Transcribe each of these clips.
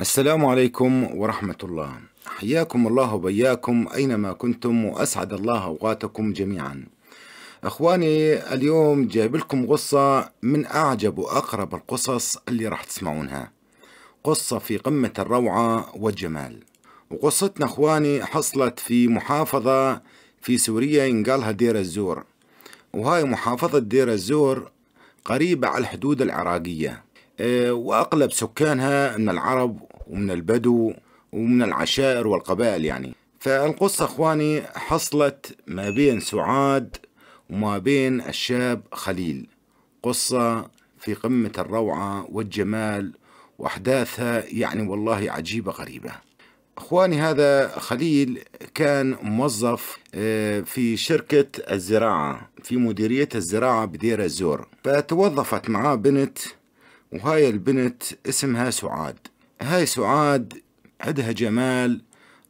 السلام عليكم ورحمة الله حياكم الله وبياكم أينما كنتم وأسعد الله أوقاتكم جميعا أخواني اليوم جايب لكم قصة من أعجب وأقرب القصص اللي راح تسمعونها قصة في قمة الروعة والجمال وقصتنا أخواني حصلت في محافظة في سوريا ينقالها دير الزور وهاي محافظة دير الزور قريبة على الحدود العراقية آه، وأغلب سكانها من العرب ومن البدو ومن العشائر والقبائل يعني فالقصة أخواني حصلت ما بين سعاد وما بين الشاب خليل قصة في قمة الروعة والجمال وأحداثها يعني والله عجيبة غريبة أخواني هذا خليل كان موظف آه، في شركة الزراعة في مديرية الزراعة بدير الزور فتوظفت معاه بنت وهاي البنت اسمها سعاد هاي سعاد عندها جمال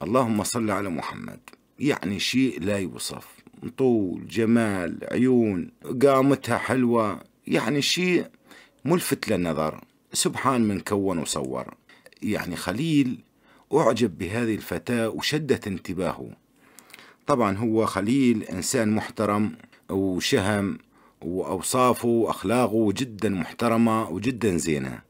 اللهم صل على محمد يعني شيء لا يوصف طول جمال عيون قامتها حلوة يعني شيء ملفت للنظر سبحان من كون وصور يعني خليل أعجب بهذه الفتاة وشدت انتباهه طبعا هو خليل إنسان محترم وشهم وأوصافه وأخلاقه جدا محترمة وجدا زينة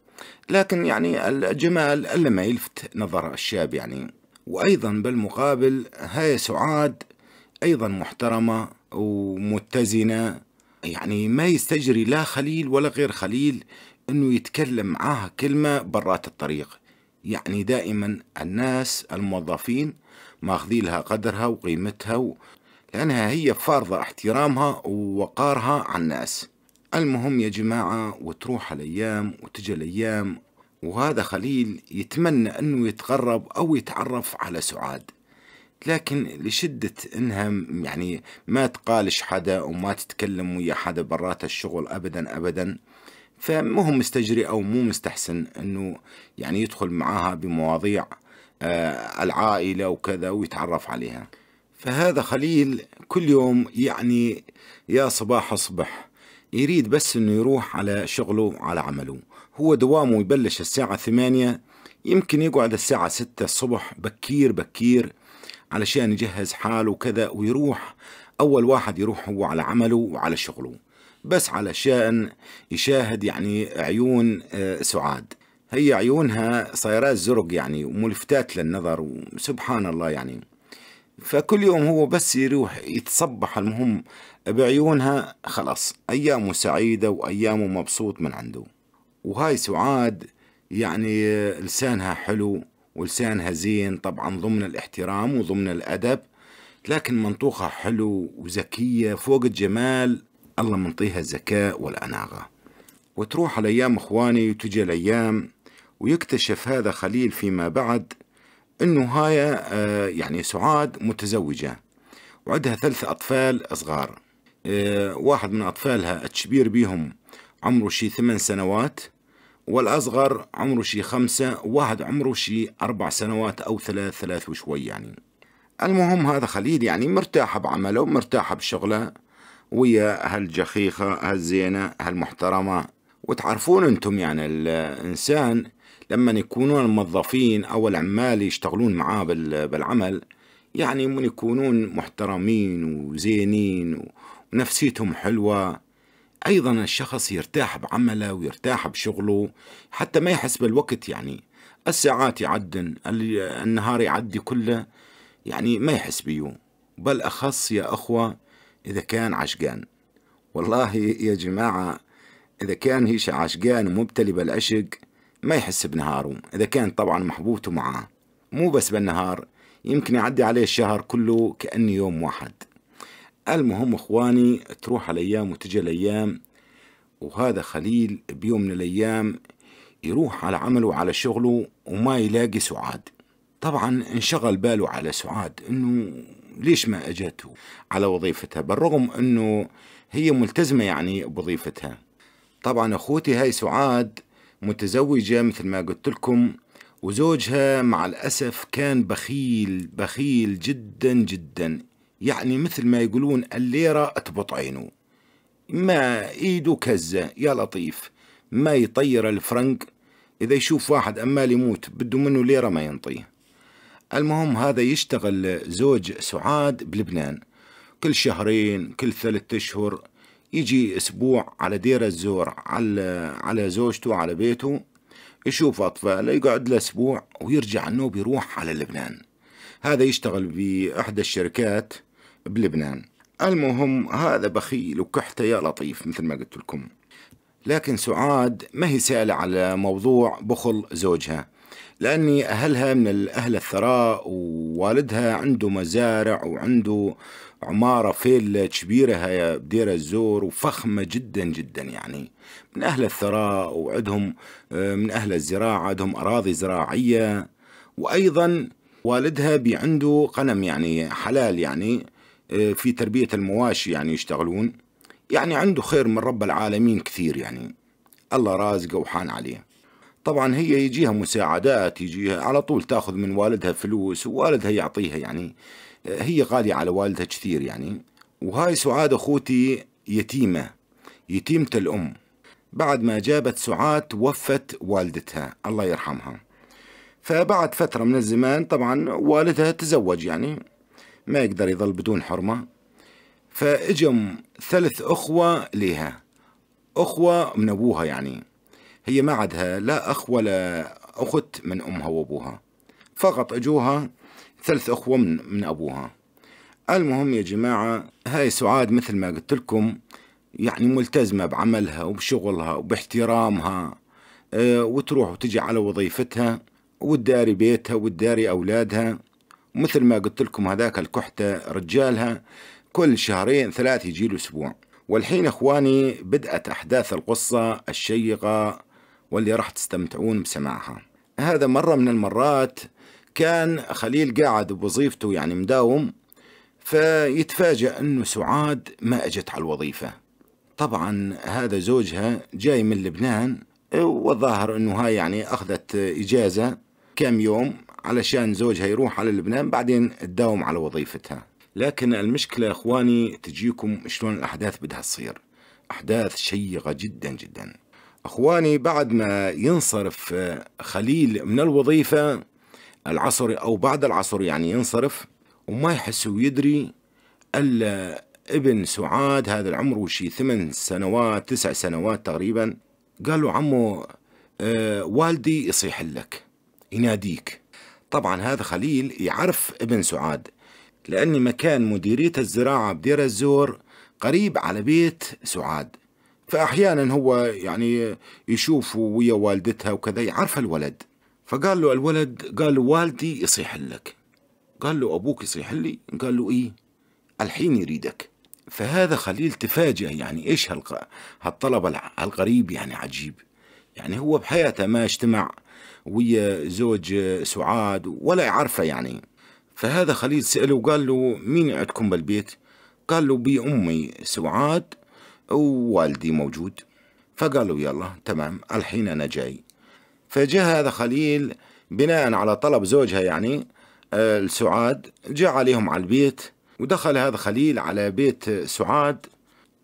لكن يعني الجمال ألا ما يلفت نظر الشاب يعني وأيضا بالمقابل هاي سعاد أيضا محترمة ومتزنة يعني ما يستجري لا خليل ولا غير خليل أنه يتكلم معاها كلمة برات الطريق يعني دائما الناس الموظفين ماخذين لها قدرها وقيمتها و... لأنها هي فارضة احترامها ووقارها على الناس المهم يا جماعة وتروح الأيام وتجي الأيام وهذا خليل يتمنى أنه يتغرب أو يتعرف على سعاد لكن لشدة انها يعني ما تقالش حدا وما تتكلم ويا حدا برات الشغل ابدا ابدا فمو مستجري او مو مستحسن انه يعني يدخل معاها بمواضيع آه، العائلة وكذا ويتعرف عليها فهذا خليل كل يوم يعني يا صباح أصبح يريد بس إنه يروح على شغله على عمله هو دوامه يبلش الساعة ثمانية يمكن يقعد الساعة ستة الصبح بكير بكير علشان يجهز حاله وكذا ويروح أول واحد يروح هو على عمله وعلى شغله بس علشان يشاهد يعني عيون آه، سعاد هي عيونها صايرات زرق يعني وملفتات للنظر وسبحان الله يعني فكل يوم هو بس يروح يتصبح المهم بعيونها خلاص أيامه سعيدة وأيامه مبسوط من عنده وهاي سعاد يعني لسانها حلو ولسانها زين طبعا ضمن الاحترام وضمن الأدب لكن منطوقها حلو وزكية فوق الجمال الله منطيها الذكاء والأناغة وتروح الأيام إخواني وتجي الأيام ويكتشف هذا خليل فيما بعد انه هاي آه، يعني سعاد متزوجه وعندها ثلاث اطفال صغار آه، واحد من اطفالها الكبير بيهم عمره شي ثمان سنوات والاصغر عمره شي خمسة وواحد عمره شي اربع سنوات او ثلاث ثلاث وشوي يعني المهم هذا خليل يعني مرتاحة بعمله ومرتاح بشغله ويا هالجخيخة هالزينة هالمحترمة وتعرفون انتم يعني الانسان لما يكونون الموظفين أو العمال يشتغلون معاه بالعمل يعني من يكونون محترمين وزينين ونفسيتهم حلوة أيضا الشخص يرتاح بعمله ويرتاح بشغله حتى ما يحس بالوقت يعني الساعات يعدن النهار يعدي كله يعني ما يحس بيه بل أخص يا أخوة إذا كان عشقان والله يا جماعة إذا كان هيش عشقان ومبتلي بالعشق ما يحس بنهاره إذا كان طبعا محبوبته معاه مو بس بالنهار يمكن يعدي عليه الشهر كله كأنه يوم واحد المهم إخواني تروح الأيام وتجي الأيام وهذا خليل بيوم من الأيام يروح على عمله وعلى شغله وما يلاقي سعاد طبعا انشغل باله على سعاد انه ليش ما اجته على وظيفتها بالرغم انه هي ملتزمة يعني بوظيفتها طبعا اخوتي هاي سعاد متزوجة مثل ما قلت لكم وزوجها مع الأسف كان بخيل بخيل جدا جدا يعني مثل ما يقولون الليرة أتبط عينه ما إيده كزة يا لطيف ما يطير الفرنك إذا يشوف واحد أمال يموت بده منه ليرة ما ينطيه المهم هذا يشتغل زوج سعاد بلبنان كل شهرين كل ثلاثة أشهر يجي اسبوع على دير الزور على على زوجته على بيته يشوف اطفاله يقعد له اسبوع ويرجع انه بيروح على لبنان هذا يشتغل باحدى الشركات بلبنان المهم هذا بخيل وكحته يا لطيف مثل ما قلت لكم لكن سعاد ما هي سائلة على موضوع بخل زوجها لأني أهلها من الأهل الثراء ووالدها عنده مزارع وعنده عمارة فيلا كبيرة هيا بدير الزور وفخمة جدا جدا يعني من أهل الثراء وعدهم آه، من أهل الزراعة عندهم أراضي زراعية وأيضا والدها بي عنده قلم يعني حلال يعني آه، في تربية المواشي يعني يشتغلون يعني عنده خير من رب العالمين كثير يعني الله رازقه وحان عليه طبعا هي يجيها مساعدات يجيها على طول تاخذ من والدها فلوس ووالدها يعطيها يعني هي غالية على والدها كثير يعني وهاي سعاد أخوتي يتيمة يتيمة الأم بعد ما جابت سعاد وفت والدتها الله يرحمها فبعد فترة من الزمان طبعا والدها تزوج يعني ما يقدر يظل بدون حرمة فاجم ثلاث أخوة لها أخوة من أبوها يعني هي ما عدها لا أخ ولا أخت من أمها وأبوها فقط أجوها ثلث أخوة من, من أبوها المهم يا جماعة هاي سعاد مثل ما قلت لكم يعني ملتزمة بعملها وبشغلها وباحترامها أه وتروح وتجي على وظيفتها وتداري بيتها وتداري أولادها ومثل ما قلت لكم هذاك الكحتة رجالها كل شهرين ثلاث يجي له أسبوع والحين إخواني بدأت أحداث القصة الشيقة واللي راح تستمتعون بسماعها هذا مرة من المرات كان خليل قاعد بوظيفته يعني مداوم فيتفاجأ أنه سعاد ما أجت على الوظيفة طبعا هذا زوجها جاي من لبنان والظاهر أنه هاي يعني أخذت إجازة كم يوم علشان زوجها يروح على لبنان بعدين تداوم على وظيفتها لكن المشكلة إخواني تجيكم شلون الأحداث بدها تصير أحداث شيقة جدا جدا أخواني بعد ما ينصرف خليل من الوظيفة العصر أو بعد العصر يعني ينصرف وما يحس ويدري ألا ابن سعاد هذا العمر وشي ثمان سنوات تسع سنوات تقريبا قال له عمو آه والدي يصيح لك يناديك طبعا هذا خليل يعرف ابن سعاد لأن مكان مديرية الزراعة بدير الزور قريب على بيت سعاد فأحيانا هو يعني يشوف ويا والدتها وكذا يعرف الولد فقال له الولد قال له والدي يصيح لك قال له أبوك يصيح لي قال له إيه الحين يريدك فهذا خليل تفاجأ يعني إيش هالق... هالطلب الغريب يعني عجيب يعني هو بحياته ما اجتمع ويا زوج سعاد ولا يعرفه يعني فهذا خليل سأله وقال له مين عندكم بالبيت قال له بي أمي سعاد ووالدي موجود فقالوا يلا تمام الحين أنا جاي فجاء هذا خليل بناء على طلب زوجها يعني السعاد آه، جاء عليهم على البيت ودخل هذا خليل على بيت سعاد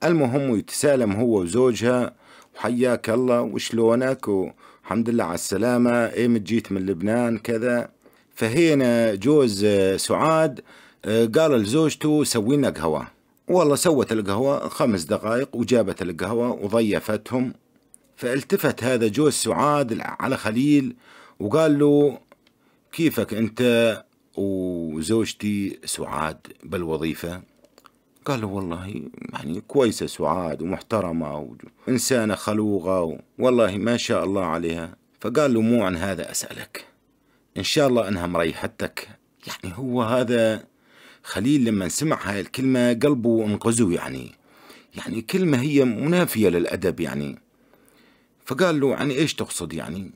المهم يتسالم هو وزوجها وحياك الله وشلونك والحمد لله على السلامة ايمت جيت من لبنان كذا فهنا جوز آه، سعاد آه، قال لزوجته سوي لنا قهوة والله سوت القهوة خمس دقائق وجابت القهوة وضيفتهم فالتفت هذا جو السعاد على خليل وقال له كيفك أنت وزوجتي سعاد بالوظيفة قال له والله يعني كويسة سعاد ومحترمة وإنسانة خلوقة والله ما شاء الله عليها فقال له مو عن هذا أسألك إن شاء الله أنها مريحتك يعني هو هذا خليل لما سمع هاي الكلمة قلبه انقذوه يعني يعني كلمة هي منافية للأدب يعني فقال له يعني ايش تقصد يعني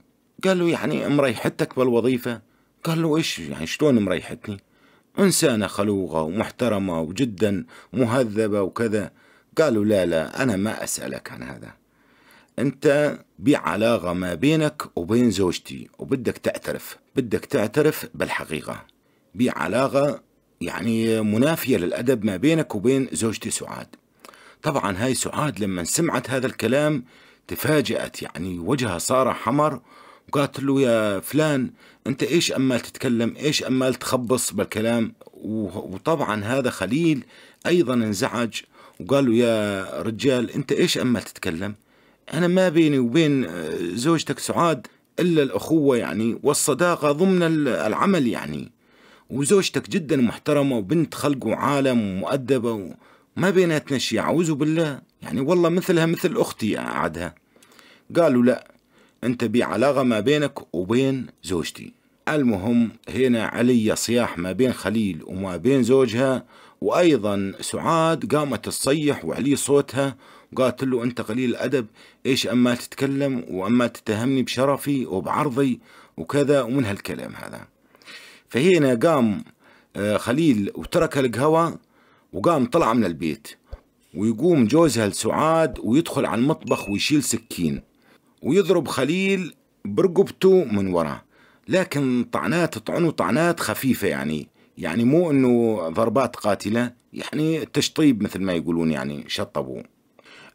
قال له يعني مريحتك بالوظيفة قال له ايش يعني شلون مريحتني إنسانة خلوقة ومحترمة وجدا مهذبة وكذا قالوا لا لا أنا ما أسألك عن هذا أنت بعلاقة ما بينك وبين زوجتي وبدك تعترف بدك تعترف بالحقيقة بعلاقة يعني منافية للأدب ما بينك وبين زوجتي سعاد طبعا هاي سعاد لما سمعت هذا الكلام تفاجأت يعني وجهها صار حمر وقالت له يا فلان انت ايش امال تتكلم ايش امال تخبص بالكلام وطبعا هذا خليل ايضا انزعج وقال له يا رجال انت ايش امال تتكلم انا ما بيني وبين آه، زوجتك سعاد الا الاخوه يعني والصداقه ضمن العمل يعني وزوجتك جدا محترمه وبنت خلق وعالم ومؤدبه وما بيناتنا شيء اعوذ بالله يعني والله مثلها مثل أختي أعدها قالوا لا أنت بي علاقة ما بينك وبين زوجتي المهم هنا علي صياح ما بين خليل وما بين زوجها وأيضا سعاد قامت تصيح وعلي صوتها وقالت له أنت قليل الأدب إيش أما تتكلم وأما تتهمني بشرفي وبعرضي وكذا ومن هالكلام هذا فهنا قام آه، خليل وترك القهوة وقام طلع من البيت ويقوم جوزها لسعاد ويدخل على المطبخ ويشيل سكين ويضرب خليل برقبته من وراه لكن طعنات طعنه طعنات خفيفة يعني يعني مو انه ضربات قاتلة يعني تشطيب مثل ما يقولون يعني شطبوه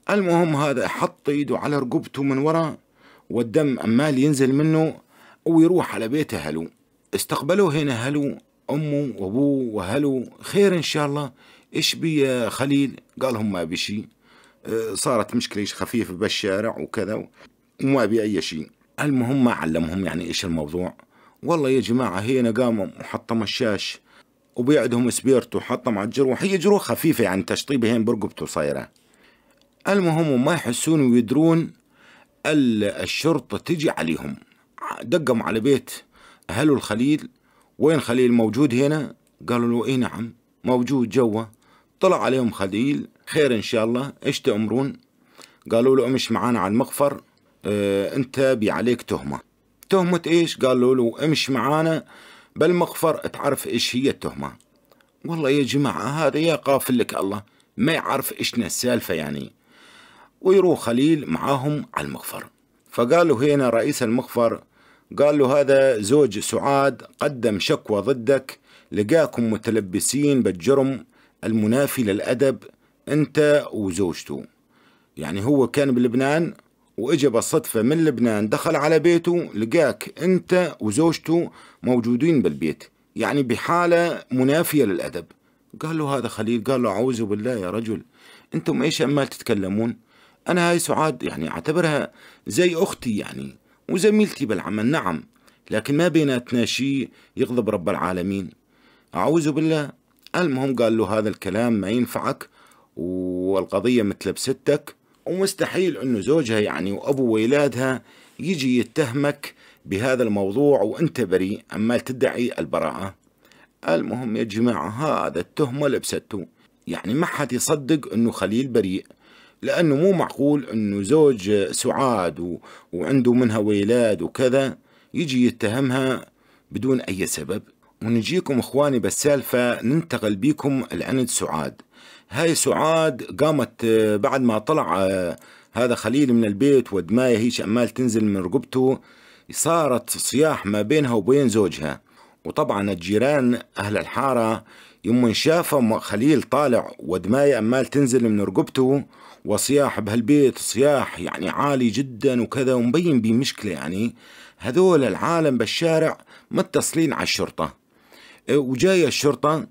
المهم هذا حط ايده على رقبته من ورا والدم عمال ينزل منه ويروح على بيته هلو استقبلوه هنا هلو امه وابوه وهلو خير ان شاء الله ايش بي خليل قال هم ما بشي أه، صارت مشكلة ايش خفيفة بالشارع وكذا وما بي أي شيء المهم ما علمهم يعني إيش الموضوع والله يا جماعة هنا قاموا وحطم الشاش وبيعدهم سبيرتو وحطم على الجروح هي جروح خفيفة يعني تشطيبة هين برقبته صايرة المهم وما يحسون ويدرون الشرطة تجي عليهم دقم على بيت أهله الخليل وين خليل موجود هنا قالوا له اي نعم موجود جوا طلع عليهم خليل خير ان شاء الله ايش تأمرون قالوا له امش معانا على المغفر اه انت عليك تهمة تهمة ايش قالوا له امش معانا بالمغفر تعرف ايش هي التهمة والله يا جماعة هذا يا قافل لك الله ما يعرف ايش السالفة يعني ويروح خليل معاهم على المغفر فقالوا هنا رئيس المغفر قال له هذا زوج سعاد قدم شكوى ضدك لقاكم متلبسين بالجرم المنافي للأدب أنت وزوجته يعني هو كان بلبنان وإجا بالصدفة من لبنان دخل على بيته لقاك أنت وزوجته موجودين بالبيت يعني بحالة منافية للأدب قال له هذا خليل قال له أعوذ بالله يا رجل أنتم إيش أمال تتكلمون أنا هاي سعاد يعني أعتبرها زي أختي يعني وزميلتي بالعمل نعم لكن ما بيناتنا شيء يغضب رب العالمين أعوذ بالله المهم قال له هذا الكلام ما ينفعك والقضية مثل بستك ومستحيل أنه زوجها يعني وأبو ولادها يجي يتهمك بهذا الموضوع وأنت بريء أما تدعي البراءة المهم يا جماعة هذا التهمة لبسته يعني ما حد يصدق أنه خليل بريء لأنه مو معقول أنه زوج سعاد و... وعنده منها ولاد وكذا يجي يتهمها بدون أي سبب ونجيكم اخواني بالسالفة ننتقل بيكم لعند سعاد هاي سعاد قامت آه، بعد ما طلع آه، هذا خليل من البيت ودماية هيش أمال تنزل من رقبته صارت صياح ما بينها وبين زوجها وطبعا الجيران أهل الحارة يوم شافوا خليل طالع ودماية أمال تنزل من رقبته وصياح بهالبيت صياح يعني عالي جدا وكذا ومبين بمشكلة يعني هذول العالم بالشارع متصلين على الشرطة إيه، وجايه الشرطه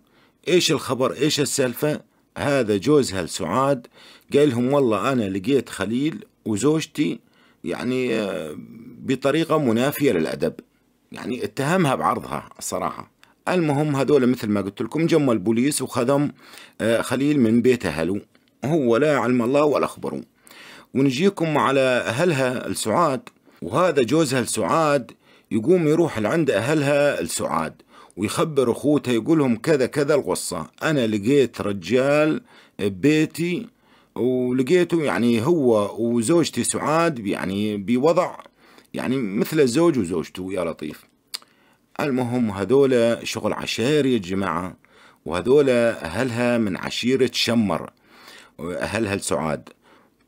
ايش الخبر ايش السالفه هذا جوزها لسعاد قال لهم والله انا لقيت خليل وزوجتي يعني آه، بطريقه منافيه للادب يعني اتهمها بعرضها الصراحه المهم هذول مثل ما قلت لكم جموا البوليس وخذم آه، خليل من بيت اهله هو لا علم الله ولا خبره ونجيكم على اهلها لسعاد وهذا جوزها لسعاد يقوم يروح لعند اهلها لسعاد ويخبر اخوته يقول لهم كذا كذا القصة انا لقيت رجال ببيتي ولقيته يعني هو وزوجتي سعاد يعني بوضع يعني مثل الزوج وزوجته يا لطيف المهم هذول شغل عشائري يا جماعة وهذول أهلها من عشيرة شمر أهلها السعاد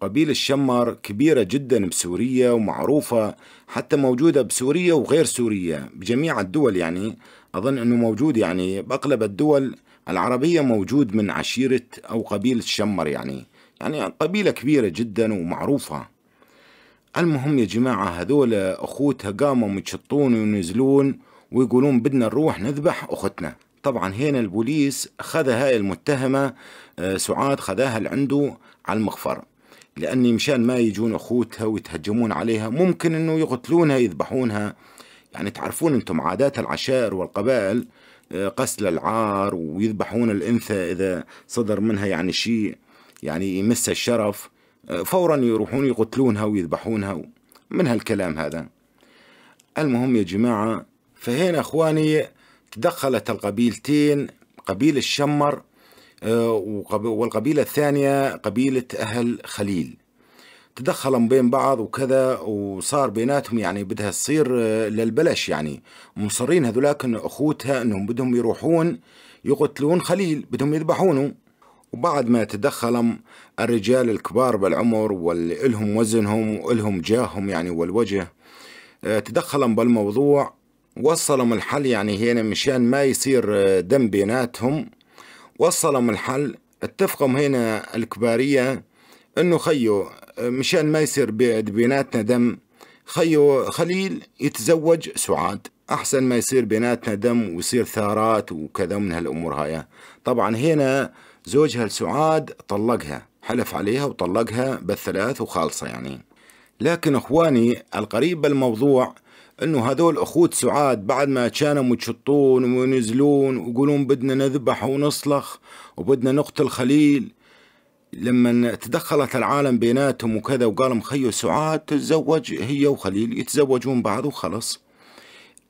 قبيلة شمر كبيرة جدا بسوريا ومعروفة حتى موجودة بسوريا وغير سوريا بجميع الدول يعني أظن أنه موجود يعني بأغلب الدول العربية موجود من عشيرة أو قبيلة الشمر يعني يعني قبيلة كبيرة جدا ومعروفة المهم يا جماعة هذول أخوتها قاموا متشطون وينزلون ويقولون بدنا نروح نذبح أختنا طبعا هنا البوليس خذ هاي المتهمة آه، سعاد خذاها لعنده على المخفر لأني مشان ما يجون أخوتها ويتهجمون عليها ممكن أنه يقتلونها يذبحونها يعني تعرفون أنتم عادات العشائر والقبائل آه، قسل العار ويذبحون الأنثى إذا صدر منها يعني شيء يعني يمس الشرف آه، فورا يروحون يقتلونها ويذبحونها من هالكلام هذا المهم يا جماعة فهنا أخواني تدخلت القبيلتين قبيلة الشمر آه، والقبيلة الثانية قبيلة أهل خليل تدخلوا بين بعض وكذا وصار بيناتهم يعني بدها تصير آه، للبلش يعني مصرين هذولاك ان اخوتها انهم بدهم يروحون يقتلون خليل بدهم يذبحونه وبعد ما تدخل الرجال الكبار بالعمر واللي إلهم وزنهم وإلهم جاههم يعني والوجه آه، تدخلهم بالموضوع وصلهم الحل يعني هنا مشان ما يصير آه، دم بيناتهم وصلهم الحل اتفقوا هنا الكبارية انه خيو مشان ما يصير بيناتنا دم خيو خليل يتزوج سعاد احسن ما يصير بيناتنا دم ويصير ثارات وكذا من هالامور هاي طبعا هنا زوجها لسعاد طلقها حلف عليها وطلقها بالثلاث وخالصه يعني لكن اخواني القريب بالموضوع انه هذول اخوت سعاد بعد ما كانوا متشطون وينزلون ويقولون بدنا نذبح ونصلخ وبدنا نقتل خليل لما تدخلت العالم بيناتهم وكذا وقال مخيو سعاد تتزوج هي وخليل يتزوجون بعض وخلص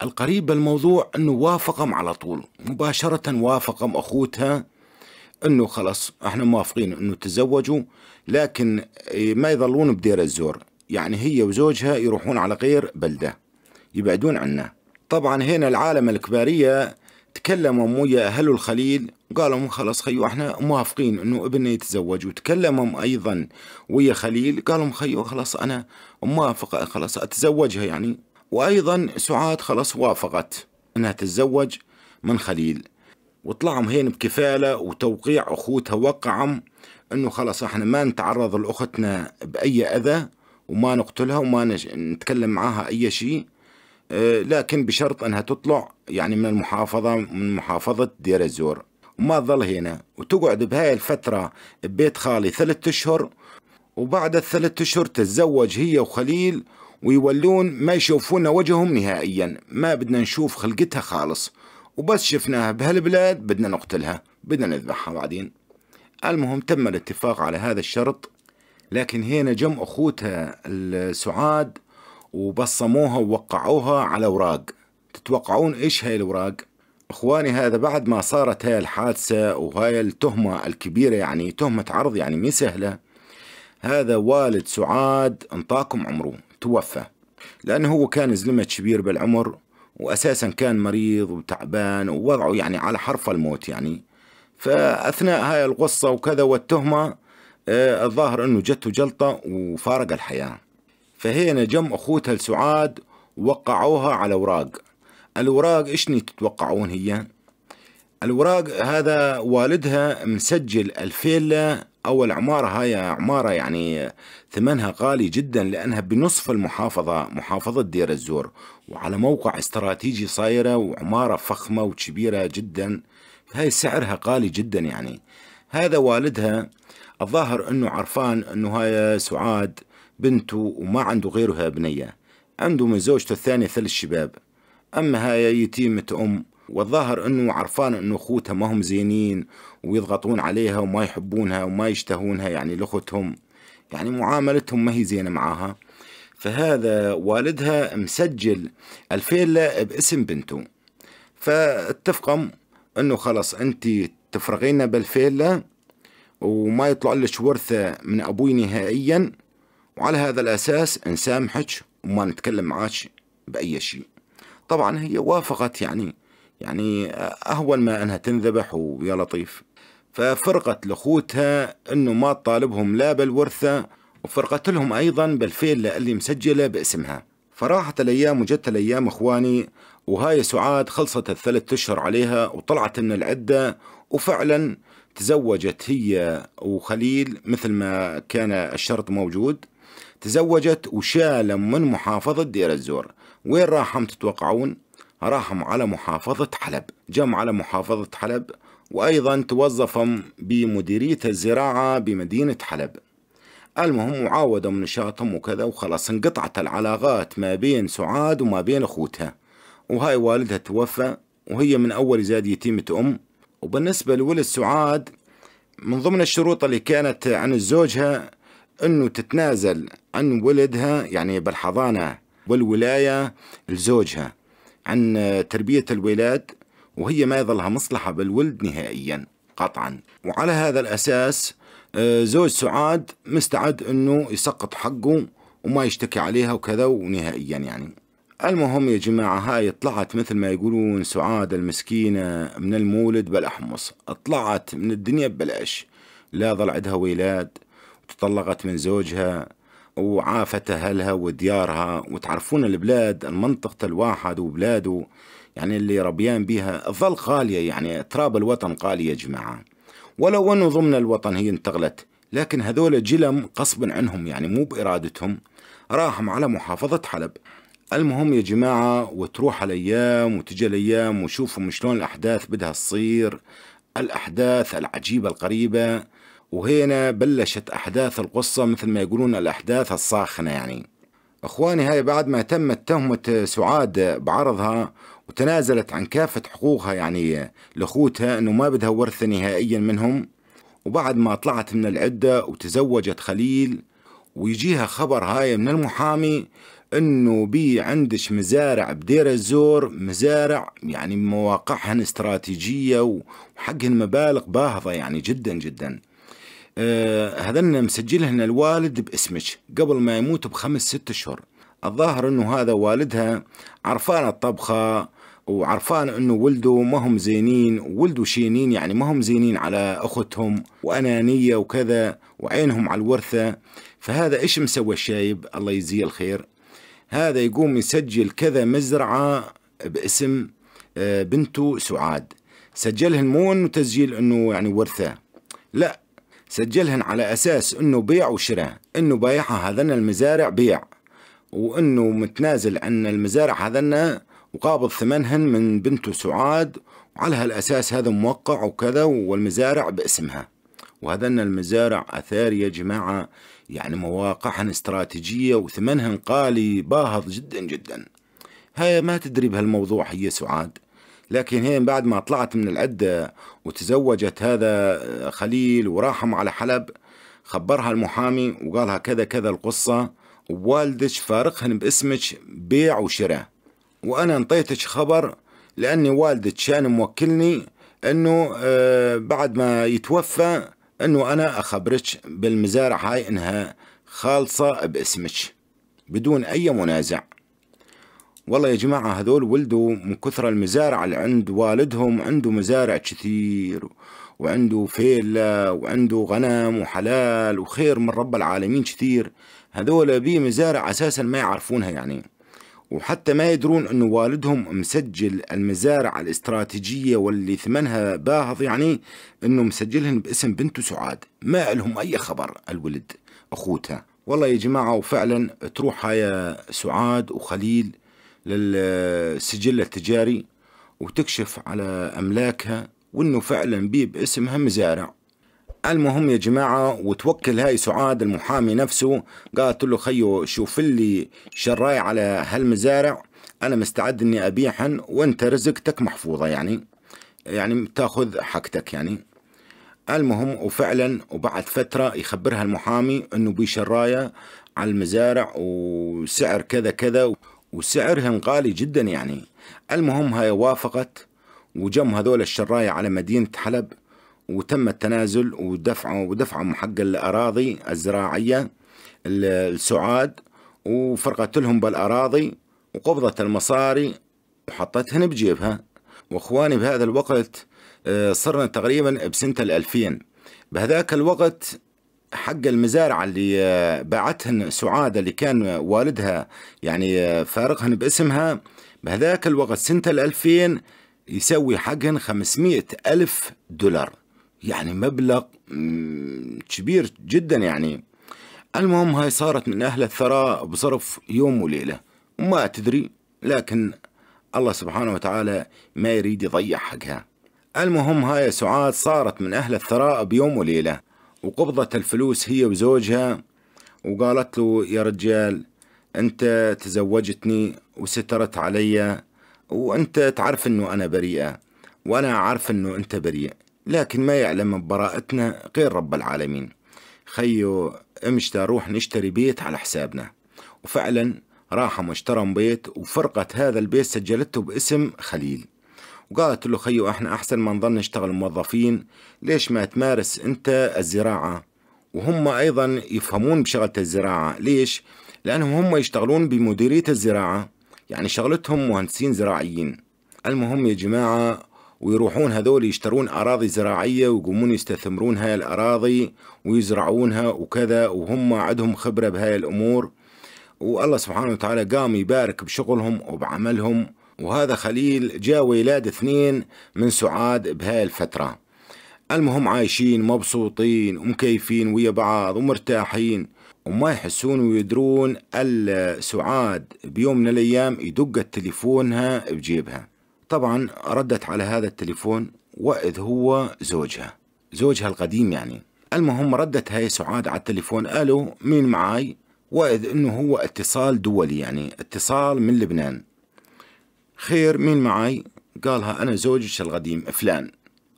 القريب الموضوع انه وافقهم على طول مباشرة وافقهم اخوتها انه خلص احنا موافقين انه تزوجوا لكن ما يظلون بدير الزور يعني هي وزوجها يروحون على غير بلدة يبعدون عنا طبعا هنا العالم الكبارية تكلموا ويا أهل الخليل قالوا خلاص خيو احنا موافقين انه ابننا يتزوج وتكلموا ايضا ويا خليل قالوا خيو خلاص انا موافقة خلاص اتزوجها يعني وايضا سعاد خلاص وافقت انها تتزوج من خليل وطلعهم هين بكفالة وتوقيع أخوتها وقعهم أنه خلاص احنا ما نتعرض لأختنا بأي أذى وما نقتلها وما نتكلم معاها أي شيء آه، لكن بشرط أنها تطلع يعني من المحافظة من محافظة دير الزور وما تظل هنا وتقعد بهاي الفترة ببيت خالي ثلاثة أشهر وبعد الثلاث أشهر تتزوج هي وخليل ويولون ما يشوفون وجههم نهائيا ما بدنا نشوف خلقتها خالص وبس شفناها بهالبلاد بدنا نقتلها بدنا نذبحها بعدين المهم تم الاتفاق على هذا الشرط لكن هنا جم أخوتها السعاد وبصموها ووقعوها على اوراق تتوقعون ايش هاي الاوراق اخواني هذا بعد ما صارت هاي الحادثة وهاي التهمة الكبيرة يعني تهمة عرض يعني مي سهلة هذا والد سعاد انطاكم عمره توفى لانه هو كان زلمة كبير بالعمر واساسا كان مريض وتعبان ووضعه يعني على حرف الموت يعني فاثناء هاي الغصة وكذا والتهمة آه، الظاهر انه جته جلطة وفارق الحياة فهينا جم أخوتها لسعاد وقعوها على أوراق الأوراق إشني تتوقعون هي الأوراق هذا والدها مسجل الفيلا أو العمارة هاي عمارة يعني ثمنها غالي جدا لأنها بنصف المحافظة محافظة دير الزور وعلى موقع استراتيجي صايرة وعمارة فخمة وكبيرة جدا هاي سعرها غالي جدا يعني هذا والدها الظاهر أنه عرفان أنه هاي سعاد بنته وما عنده غيرها بنية عنده من زوجته الثانية ثلاث شباب أما هاي يتيمة أم والظاهر أنه عرفان أنه أخوتها ما هم زينين ويضغطون عليها وما يحبونها وما يشتهونها يعني لأختهم يعني معاملتهم ما هي زينة معاها فهذا والدها مسجل الفيلا باسم بنته فاتفقم انه خلص انت تفرغينا بالفيلا وما يطلع لك ورثه من ابوي نهائيا وعلى هذا الأساس نسامحك وما نتكلم معك بأي شيء طبعا هي وافقت يعني يعني أهون ما أنها تنذبح ويا لطيف ففرقت لأخوتها أنه ما تطالبهم لا بالورثة وفرقت لهم أيضا بالفيلة اللي مسجلة باسمها فراحت الأيام وجت الأيام إخواني وهاي سعاد خلصت الثلاث أشهر عليها وطلعت من العدة وفعلا تزوجت هي وخليل مثل ما كان الشرط موجود تزوجت وشالم من محافظة دير الزور وين راحم تتوقعون؟ راحم على محافظة حلب جم على محافظة حلب وأيضا توظفم بمديرية الزراعة بمدينة حلب المهم وعاودوا من نشاطهم وكذا وخلاص انقطعت العلاقات ما بين سعاد وما بين أخوتها وهاي والدها توفى وهي من أول زاد يتيمة أم وبالنسبة لولد سعاد من ضمن الشروط اللي كانت عن زوجها أنه تتنازل عن ولدها يعني بالحضانة والولاية لزوجها عن تربية الولاد وهي ما يظلها مصلحة بالولد نهائيا قطعا وعلى هذا الأساس آه، زوج سعاد مستعد أنه يسقط حقه وما يشتكي عليها وكذا ونهائيا يعني المهم يا جماعة هاي طلعت مثل ما يقولون سعاد المسكينة من المولد بالأحمص طلعت من الدنيا ببلاش لا ظل عندها ولاد تطلقت من زوجها وعافت أهلها وديارها وتعرفون البلاد المنطقة الواحد وبلاده يعني اللي ربيان بها ظل غالية يعني تراب الوطن غالي يا جماعة ولو أنه ضمن الوطن هي انتقلت لكن هذول جلم غصبا عنهم يعني مو بإرادتهم راحم على محافظة حلب المهم يا جماعة وتروح الأيام وتجي الأيام وشوفهم شلون الأحداث بدها تصير الأحداث العجيبة القريبة وهنا بلشت أحداث القصة مثل ما يقولون الأحداث الصاخنة يعني أخواني هاي بعد ما تمت تهمة سعاد بعرضها وتنازلت عن كافة حقوقها يعني لأخوتها أنه ما بدها ورثة نهائيا منهم وبعد ما طلعت من العدة وتزوجت خليل ويجيها خبر هاي من المحامي انه بي عندش مزارع بدير الزور مزارع يعني مواقعهن استراتيجية وحقهن مبالغ باهظة يعني جدا جدا آه، هذن مسجلهن الوالد باسمك قبل ما يموت بخمس ست اشهر الظاهر انه هذا والدها عرفان الطبخه وعرفان انه ولده ما هم زينين ولده شينين يعني ما هم زينين على اختهم وانانيه وكذا وعينهم على الورثه فهذا ايش مسوى الشايب الله يجزيه الخير هذا يقوم يسجل كذا مزرعه باسم آه، بنته سعاد سجلهن مو انه تسجيل انه يعني ورثه لا سجلهن على أساس أنه بيع وشراء أنه بايعها هذن المزارع بيع وأنه متنازل عن المزارع هذن وقابض ثمنهن من بنته سعاد وعلى هالأساس هذا موقع وكذا والمزارع باسمها وهذن المزارع أثار يا جماعة يعني مواقعهن استراتيجية وثمنهن قالي باهظ جدا جدا هاي ما تدري بهالموضوع هي سعاد لكن هي بعد ما طلعت من العدة وتزوجت هذا خليل وراحهم على حلب خبرها المحامي وقالها كذا كذا القصة ووالدك فارقهن باسمك بيع وشراء وأنا انطيتك خبر لأني والدك كان موكلني أنه آه، بعد ما يتوفى أنه أنا أخبرك بالمزارع هاي أنها خالصة باسمك بدون أي منازع والله يا جماعة هذول ولدوا من كثر المزارع اللي عند والدهم عنده مزارع كثير وعنده فيلة وعنده غنم وحلال وخير من رب العالمين كثير هذول بي مزارع أساسا ما يعرفونها يعني وحتى ما يدرون أنه والدهم مسجل المزارع الاستراتيجية واللي ثمنها باهظ يعني أنه مسجلهن باسم بنته سعاد ما لهم أي خبر الولد أخوتها والله يا جماعة وفعلا تروح هاي سعاد وخليل للسجل التجاري وتكشف على أملاكها وأنه فعلا بيه باسمها مزارع المهم يا جماعة وتوكل هاي سعاد المحامي نفسه قالت له خيو شوف لي شراي على هالمزارع أنا مستعد إني أبيعهن وأنت رزقتك محفوظة يعني يعني تاخذ حقتك يعني المهم وفعلا وبعد فترة يخبرها المحامي إنه بشراية على المزارع وسعر كذا كذا وسعرهم غالي جدا يعني المهم هاي وافقت وجم هذول الشراية على مدينة حلب وتم التنازل ودفعوا ودفعوا حق الأراضي الزراعية السعاد وفرقت لهم بالأراضي وقبضت المصاري وحطتهن بجيبها وإخواني بهذا الوقت آه، صرنا تقريبا بسنة الألفين بهذاك الوقت حق المزارع اللي آه، باعتهن سعادة اللي كان والدها يعني آه، فارقهن باسمها بهذاك الوقت سنة الألفين يسوي حقهن خمسمائة ألف دولار يعني مبلغ كبير جدا يعني المهم هاي صارت من أهل الثراء بصرف يوم وليلة وما تدري لكن الله سبحانه وتعالى ما يريد يضيع حقها المهم هاي سعاد صارت من أهل الثراء بيوم وليلة وقبضت الفلوس هي وزوجها وقالت له يا رجال أنت تزوجتني وسترت علي وأنت تعرف أنه أنا بريئة وأنا عارف أنه أنت بريء لكن ما يعلم ببراءتنا غير رب العالمين خيو امشتا روح نشتري بيت على حسابنا وفعلا راحوا اشتروا بيت وفرقة هذا البيت سجلته باسم خليل وقالت له خيو احنا احسن ما نظل نشتغل موظفين ليش ما تمارس انت الزراعة وهم ايضا يفهمون بشغلة الزراعة ليش لانهم هم يشتغلون بمديرية الزراعة يعني شغلتهم مهندسين زراعيين المهم يا جماعة ويروحون هذول يشترون أراضي زراعية ويقومون يستثمرون هاي الأراضي ويزرعونها وكذا وهم عندهم خبرة بهاي الأمور والله سبحانه وتعالى قام يبارك بشغلهم وبعملهم وهذا خليل جاء ولاد اثنين من سعاد بهاي الفترة المهم عايشين مبسوطين ومكيفين ويا بعض ومرتاحين وما يحسون ويدرون السعاد بيوم من الأيام يدق تليفونها بجيبها طبعا ردت على هذا التليفون وإذ هو زوجها زوجها القديم يعني المهم ردت هاي سعاد على التليفون ألو مين معاي وإذ أنه هو اتصال دولي يعني اتصال من لبنان خير مين معاي قالها أنا زوجك القديم فلان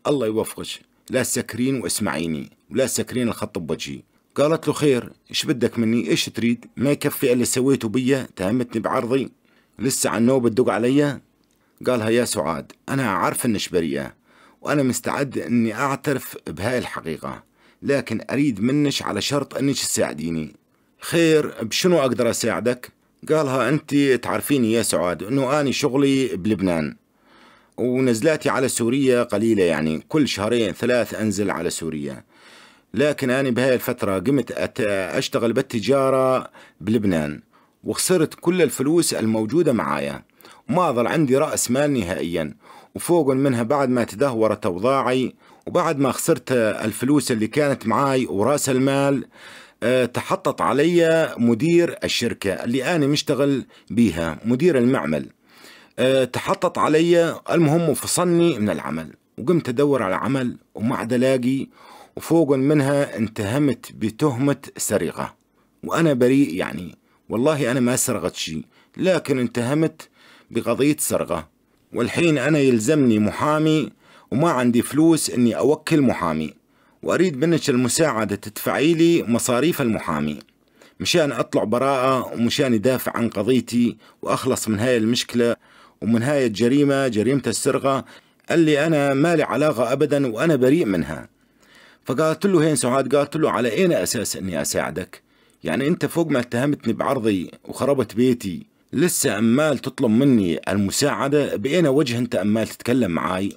الله يوفقك لا تسكرين واسمعيني ولا تسكرين الخط بوجهي قالت له خير ايش بدك مني ايش تريد ما يكفي اللي سويته بيا تهمتني بعرضي لسه عن نوبة تدق علي قالها يا سعاد أنا عارف انش بريئة وأنا مستعد أني أعترف بهاي الحقيقة لكن أريد منش على شرط انش تساعديني خير بشنو أقدر أساعدك قالها أنت تعرفيني يا سعاد أنه اني شغلي بلبنان ونزلاتي على سوريا قليلة يعني كل شهرين ثلاث أنزل على سوريا لكن أنا بهاي الفترة قمت أشتغل بالتجارة بلبنان وخسرت كل الفلوس الموجودة معايا وما ظل عندي رأس مال نهائيا وفوق منها بعد ما تدهورت أوضاعي وبعد ما خسرت الفلوس اللي كانت معاي وراس المال آه، تحطط علي مدير الشركة اللي أنا مشتغل بيها مدير المعمل آه، تحطط علي المهم وفصلني من العمل وقمت أدور على عمل وما عاد ألاقي وفوق منها انتهمت بتهمة سرقة وأنا بريء يعني والله أنا ما سرقت شيء لكن انتهمت بقضية سرقة والحين أنا يلزمني محامي وما عندي فلوس أني أوكل محامي وأريد منك المساعدة تدفعي لي مصاريف المحامي مشان أطلع براءة ومشان يدافع عن قضيتي وأخلص من هاي المشكلة ومن هاي الجريمة جريمة السرقة اللي أنا مالي علاقة أبدا وأنا بريء منها فقالت له هين سعاد قالت له على أين أساس أني أساعدك يعني أنت فوق ما اتهمتني بعرضي وخربت بيتي لسه أمال تطلب مني المساعدة بأين وجه أنت أمال تتكلم معاي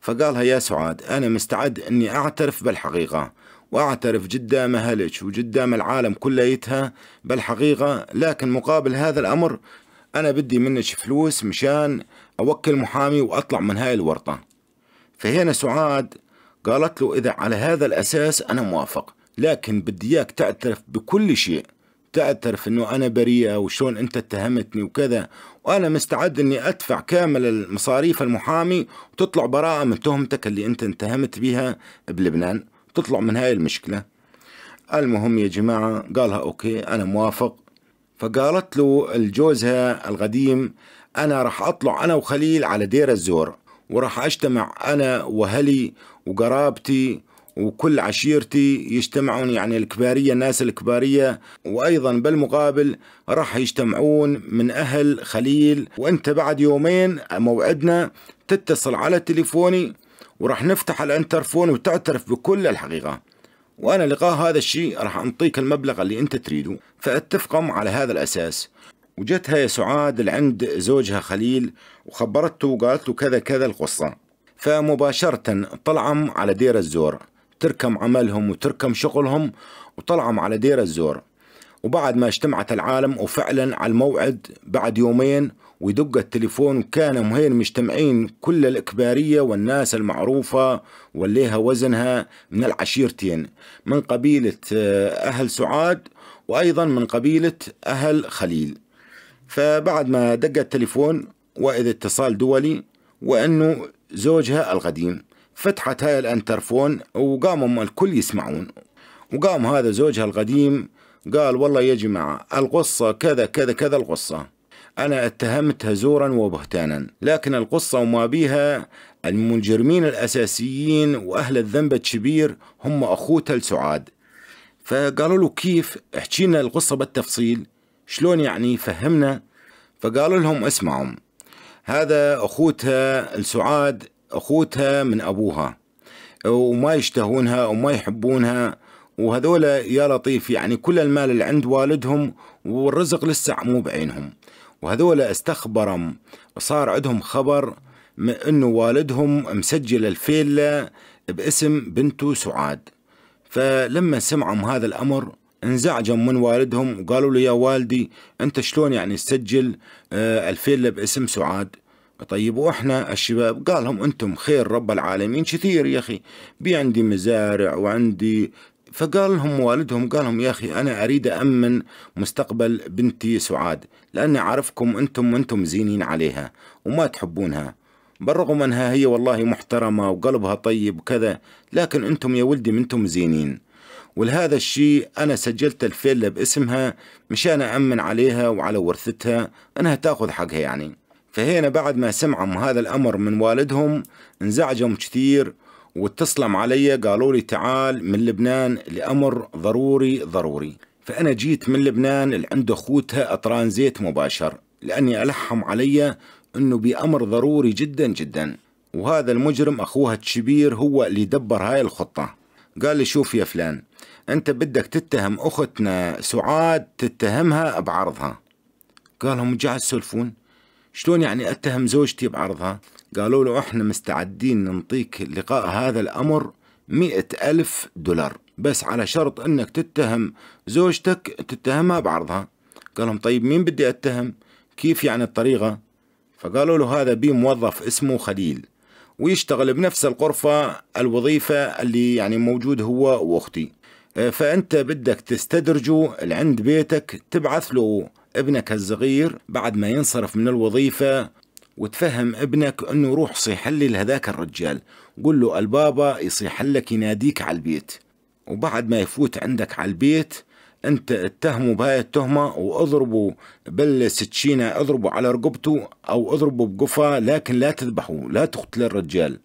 فقالها يا سعاد أنا مستعد أني أعترف بالحقيقة وأعترف جدام أهلك وجدام العالم كليتها بالحقيقة لكن مقابل هذا الأمر أنا بدي منك فلوس مشان أوكل محامي وأطلع من هاي الورطة فهنا سعاد قالت له إذا على هذا الأساس أنا موافق لكن بدي إياك تعترف بكل شيء تعترف انه انا بريئه وشون انت اتهمتني وكذا وانا مستعد اني ادفع كامل المصاريف المحامي وتطلع براءه من تهمتك اللي انت اتهمت بها بلبنان تطلع من هاي المشكله المهم يا جماعه قالها اوكي انا موافق فقالت له الجوزها القديم انا راح اطلع انا وخليل على دير الزور وراح اجتمع انا وهلي وقرابتي وكل عشيرتي يجتمعون يعني الكبارية الناس الكبارية وأيضا بالمقابل راح يجتمعون من أهل خليل وأنت بعد يومين موعدنا تتصل على تليفوني وراح نفتح الانترفون وتعترف بكل الحقيقة وأنا لقاء هذا الشيء راح أنطيك المبلغ اللي أنت تريده فاتفقم على هذا الأساس وجتها يا سعاد لعند زوجها خليل وخبرته وقالت له كذا كذا القصة فمباشرة طلعم على دير الزور تركم عملهم وتركم شغلهم وطلعم على دير الزور وبعد ما اجتمعت العالم وفعلا على الموعد بعد يومين ويدق التليفون وكانوا هين مجتمعين كل الإكبارية والناس المعروفة وليها وزنها من العشيرتين من قبيلة آه، أهل سعاد وأيضا من قبيلة أهل خليل فبعد ما دق التليفون وإذا اتصال دولي وأنه زوجها القديم فتحت هاي الانترفون وقاموا الكل يسمعون وقام هذا زوجها القديم قال والله يا جماعة القصة كذا كذا كذا القصة أنا اتهمتها زورا وبهتانا لكن القصة وما بيها المجرمين الأساسيين وأهل الذنب الكبير هم أخوتها لسعاد فقالوا له كيف احكينا القصة بالتفصيل شلون يعني فهمنا فقالوا لهم اسمعوا هذا أخوتها لسعاد أخوتها من أبوها وما يشتهونها وما يحبونها وهذولا يا لطيف يعني كل المال اللي عند والدهم والرزق لسه مو بعينهم وهذولا استخبرم وصار عندهم خبر انه والدهم مسجل الفيلة باسم بنته سعاد فلما سمعهم هذا الامر انزعجوا من والدهم وقالوا له يا والدي انت شلون يعني تسجل آه، الفيلة باسم سعاد طيب واحنا الشباب قال لهم انتم خير رب العالمين كثير يا اخي بي عندي مزارع وعندي فقال لهم والدهم قال لهم يا اخي انا اريد امن مستقبل بنتي سعاد لاني عارفكم انتم وانتم زينين عليها وما تحبونها بالرغم انها هي والله محترمه وقلبها طيب وكذا لكن انتم يا ولدي منتم زينين ولهذا الشيء أنا سجلت الفيلا باسمها مشان أأمن عليها وعلى ورثتها أنها تاخذ حقها يعني فهنا بعد ما سمعوا هذا الأمر من والدهم انزعجهم كثير واتصلوا علي قالوا لي تعال من لبنان لأمر ضروري ضروري فأنا جيت من لبنان اللي عنده أطران أطرانزيت مباشر لأني ألحم علي أنه بأمر ضروري جدا جدا وهذا المجرم أخوها الكبير هو اللي دبر هاي الخطة قال لي شوف يا فلان أنت بدك تتهم أختنا سعاد تتهمها بعرضها قالهم لهم جاعد شلون يعني اتهم زوجتي بعرضها قالوا له احنا مستعدين نعطيك لقاء هذا الامر مئة ألف دولار بس على شرط أنك تتهم زوجتك تتهمها بعرضها قال لهم طيب مين بدي أتهم كيف يعني الطريقة فقالوا له هذا بي موظف اسمه خليل ويشتغل بنفس الغرفة الوظيفة اللي يعني موجود هو وأختي فأنت بدك تستدرجه لعند بيتك تبعث له ابنك الصغير بعد ما ينصرف من الوظيفة وتفهم ابنك انه روح صيحلي لهذاك الرجال قل له البابا يصيحلك يناديك على البيت وبعد ما يفوت عندك على البيت انت اتهمه بهاي التهمة واضربه بالسكينة اضربه على رقبته او اضربه بقفا لكن لا تذبحه لا تقتل الرجال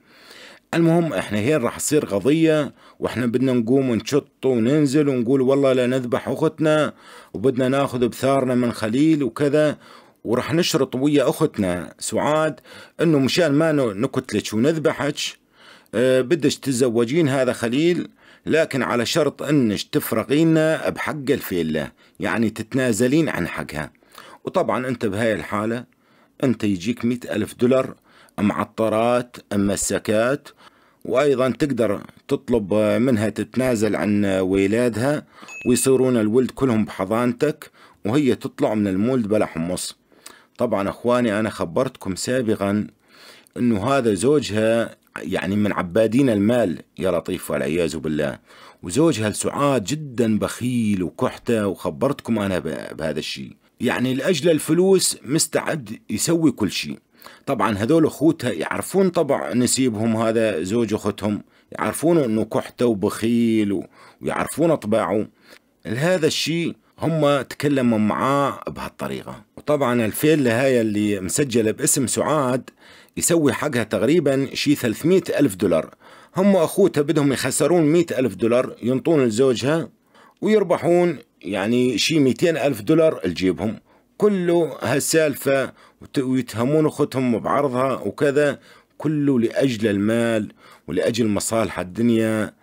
المهم احنا هي راح تصير قضية واحنا بدنا نقوم ونشط وننزل ونقول والله لا نذبح اختنا وبدنا ناخذ بثارنا من خليل وكذا وراح نشرط ويا اختنا سعاد انه مشان ما نقتلك ونذبحك بدش آه، بدك تتزوجين هذا خليل لكن على شرط انك تفرغينا بحق الفيلة يعني تتنازلين عن حقها وطبعا انت بهاي الحالة انت يجيك مئة الف دولار معطرات مسكات وأيضا تقدر تطلب منها تتنازل عن ولادها ويصيرون الولد كلهم بحضانتك وهي تطلع من المولد بلا حمص طبعا أخواني أنا خبرتكم سابقا أنه هذا زوجها يعني من عبادين المال يا لطيف والعياذ بالله وزوجها السعاد جدا بخيل وكحته وخبرتكم أنا بهذا الشيء يعني لأجل الفلوس مستعد يسوي كل شيء طبعا هذول اخوتها يعرفون طبع نسيبهم هذا زوج اختهم يعرفون انه كحته وبخيل ويعرفون طباعه لهذا الشيء هم تكلموا معاه بهالطريقه وطبعا الفيلا هاي اللي مسجله باسم سعاد يسوي حقها تقريبا شيء 300 ألف دولار هم اخوتها بدهم يخسرون 100 ألف دولار ينطون لزوجها ويربحون يعني شيء 200 ألف دولار لجيبهم كله هالسالفة ويتهمون اخوتهم بعرضها وكذا كله لاجل المال ولاجل مصالح الدنيا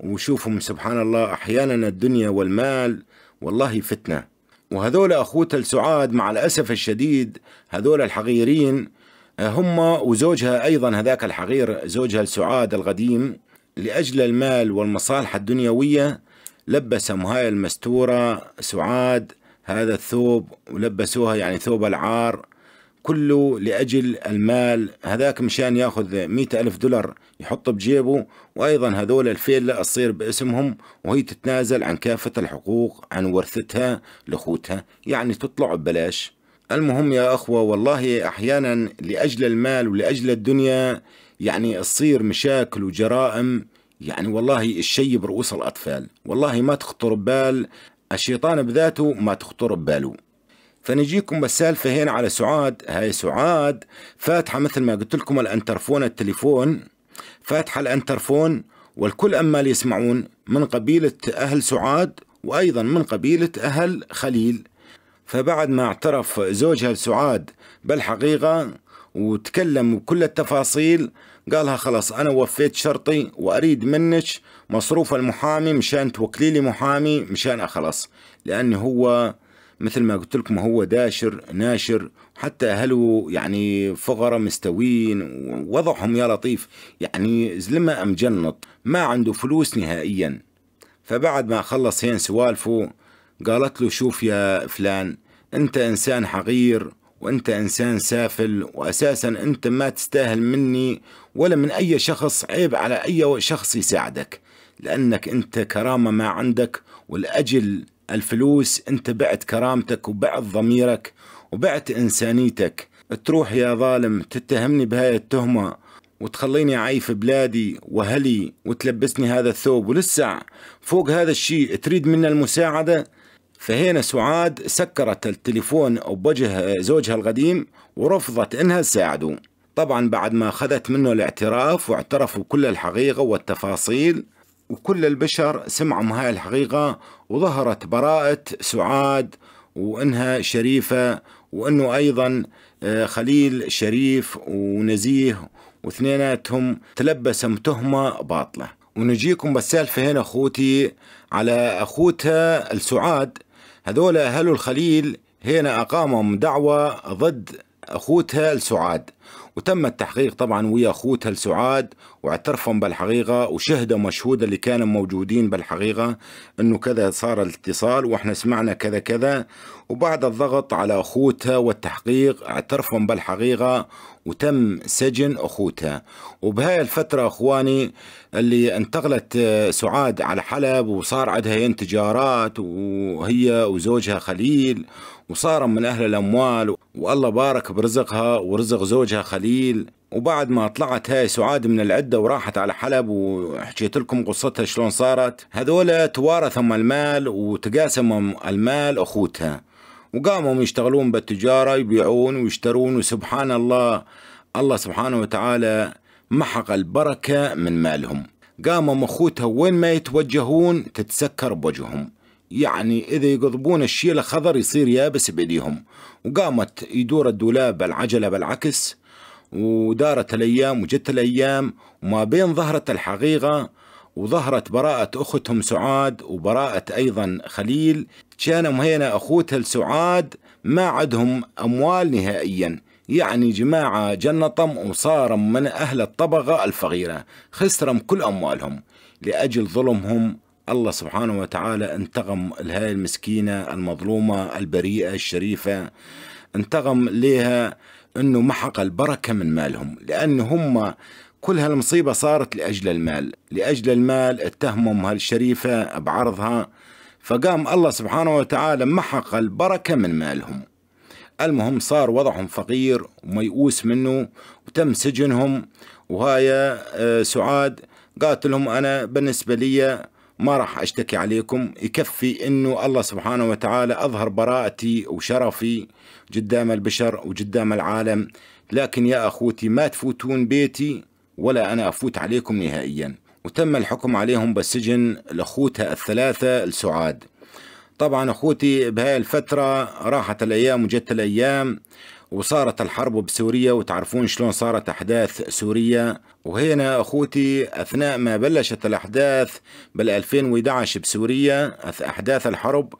وشوفهم سبحان الله احيانا الدنيا والمال والله فتنه وهذول اخوته لسعاد مع الاسف الشديد هذول الحقيرين آه، هم وزوجها ايضا هذاك الحقير زوجها لسعاد القديم لاجل المال والمصالح الدنيويه لبسهم هاي المستوره سعاد هذا الثوب ولبسوها يعني ثوب العار كله لأجل المال هذاك مشان ياخذ مئة ألف دولار يحطه بجيبه وأيضا هذول الفيلة تصير باسمهم وهي تتنازل عن كافة الحقوق عن ورثتها لأخوتها يعني تطلع ببلاش المهم يا أخوة والله أحيانا لأجل المال ولأجل الدنيا يعني تصير مشاكل وجرائم يعني والله الشيء برؤوس الأطفال والله ما تخطر ببال الشيطان بذاته ما تخطر بباله فنجيكم بالسالفة هنا على سعاد هاي سعاد فاتحة مثل ما قلت لكم الأنترفون التليفون فاتحة الأنترفون والكل أمال يسمعون من قبيلة أهل سعاد وأيضا من قبيلة أهل خليل فبعد ما اعترف زوجها سعاد بالحقيقة وتكلم بكل التفاصيل قالها خلاص أنا وفيت شرطي وأريد منك مصروف المحامي مشان توكلي لي محامي مشان أخلص لأن هو مثل ما قلت لكم هو داشر ناشر حتى أهله يعني فقراء مستوين ووضعهم يا لطيف يعني زلمة مجنط ما عنده فلوس نهائيا فبعد ما خلص هين سوالفه قالت له شوف يا فلان أنت إنسان حقير وأنت إنسان سافل وأساسا أنت ما تستاهل مني ولا من أي شخص عيب على أي شخص يساعدك لأنك أنت كرامة ما عندك والأجل الفلوس انت بعت كرامتك وبعت ضميرك وبعت انسانيتك تروح يا ظالم تتهمني بهاي التهمة وتخليني عايف بلادي وهلي وتلبسني هذا الثوب ولسع فوق هذا الشيء تريد منا المساعدة فهنا سعاد سكرت التليفون بوجه زوجها القديم ورفضت انها تساعده طبعا بعد ما اخذت منه الاعتراف واعترفوا كل الحقيقة والتفاصيل وكل البشر سمعوا هاي الحقيقة وظهرت براءة سعاد وإنها شريفة وإنه أيضا آه، خليل شريف ونزيه واثنيناتهم تلبسم تهمة باطلة ونجيكم بالسالفة هنا أخوتي على أخوتها السعاد هذول أهل الخليل هنا أقامهم دعوة ضد أخوتها السعاد وتم التحقيق طبعا ويا اخوتها سعاد واعترفهم بالحقيقه وشهدوا مشهود اللي كانوا موجودين بالحقيقه انه كذا صار الاتصال واحنا سمعنا كذا كذا وبعد الضغط على اخوتها والتحقيق اعترفهم بالحقيقه وتم سجن اخوتها وبهاي الفتره اخواني اللي انتقلت آه، سعاد على حلب وصار عندها انتجارات وهي وزوجها خليل وصار من اهل الاموال والله بارك برزقها ورزق زوجها خليل وبعد ما طلعت هاي سعاد من العدة وراحت على حلب وحكيت لكم قصتها شلون صارت هذولا توارثهم المال وتقاسمهم المال أخوتها وقاموا يشتغلون بالتجارة يبيعون ويشترون وسبحان الله الله سبحانه وتعالى محق البركة من مالهم قاموا أخوتها وين ما يتوجهون تتسكر بوجههم يعني إذا يقضبون الشيء الخضر يصير يابس بإيديهم وقامت يدور الدولاب بالعجلة بالعكس ودارت الأيام وجت الأيام وما بين ظهرت الحقيقة وظهرت براءة أختهم سعاد وبراءة أيضا خليل كان مهينة أخوتها لسعاد ما عندهم أموال نهائيا يعني جماعة جنطم وصارم من أهل الطبقة الفقيرة خسرم كل أموالهم لأجل ظلمهم الله سبحانه وتعالى انتقم لهذه المسكينة المظلومة البريئة الشريفة انتقم لها انه محق البركة من مالهم لان هم كل هالمصيبة صارت لأجل المال لأجل المال اتهمهم هالشريفة بعرضها فقام الله سبحانه وتعالى محق البركة من مالهم المهم صار وضعهم فقير وميؤوس منه وتم سجنهم وهاي آه، سعاد قالت لهم أنا بالنسبة لي ما راح أشتكي عليكم يكفي أنه الله سبحانه وتعالى أظهر براءتي وشرفي قدام البشر وقدام العالم لكن يا أخوتي ما تفوتون بيتي ولا أنا أفوت عليكم نهائيا وتم الحكم عليهم بالسجن لأخوتها الثلاثة السعاد طبعا أخوتي بهاي الفترة راحت الأيام وجت الأيام وصارت الحرب بسوريا وتعرفون شلون صارت أحداث سوريا وهنا أخوتي أثناء ما بلشت الأحداث بال2011 بسوريا أحداث الحرب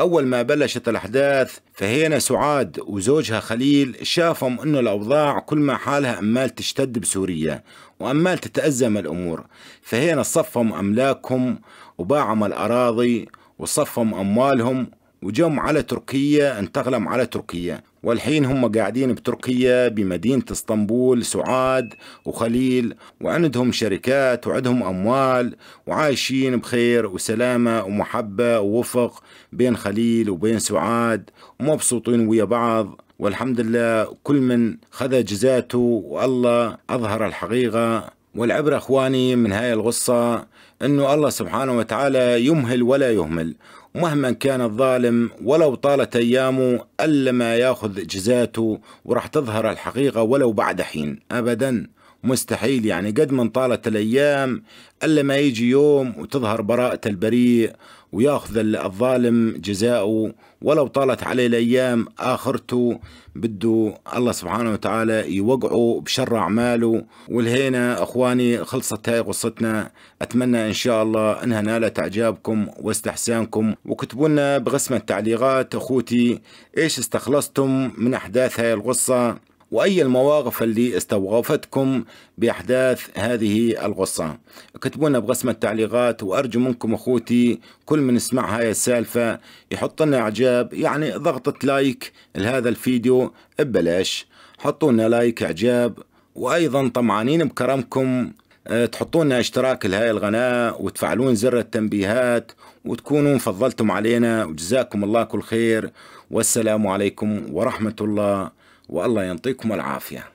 أول ما بلشت الأحداث فهينا سعاد وزوجها خليل شافهم أنه الأوضاع كل ما حالها أمال تشتد بسوريا وأمال تتأزم الأمور فهينا صفهم أملاكهم وباعهم الأراضي وصفهم أموالهم وجم على تركيا انتغلم على تركيا والحين هم قاعدين بتركيا بمدينة اسطنبول سعاد وخليل وعندهم شركات وعندهم أموال وعايشين بخير وسلامة ومحبة ووفق بين خليل وبين سعاد ومبسوطين ويا بعض والحمد لله كل من خذ جزاته والله أظهر الحقيقة والعبرة أخواني من هاي الغصة أنه الله سبحانه وتعالى يمهل ولا يهمل مهما كان الظالم ولو طالت أيامه ألا ما ياخذ جزاته وراح تظهر الحقيقة ولو بعد حين أبدا مستحيل يعني قد من طالت الأيام إلا ما يجي يوم وتظهر براءة البريء وياخذ الظالم جزاؤه ولو طالت عليه الأيام آخرته بده الله سبحانه وتعالى يوقعه بشر أعماله والهينا أخواني خلصت هاي قصتنا أتمنى إن شاء الله أنها نالت إعجابكم واستحسانكم وكتبوا لنا بقسم التعليقات أخوتي إيش استخلصتم من أحداث هاي القصة وأي المواقف اللي استوقفتكم بأحداث هذه الغصة كتبونا بقسم التعليقات وأرجو منكم أخوتي كل من يسمع هاي السالفة يحط لنا إعجاب يعني ضغطة لايك لهذا الفيديو ببلاش حطوا لنا لايك إعجاب وأيضا طمعانين بكرمكم آه، تحطونا اشتراك لهاي القناة وتفعلون زر التنبيهات وتكونون فضلتم علينا وجزاكم الله كل خير والسلام عليكم ورحمة الله والله ينطيكم العافيه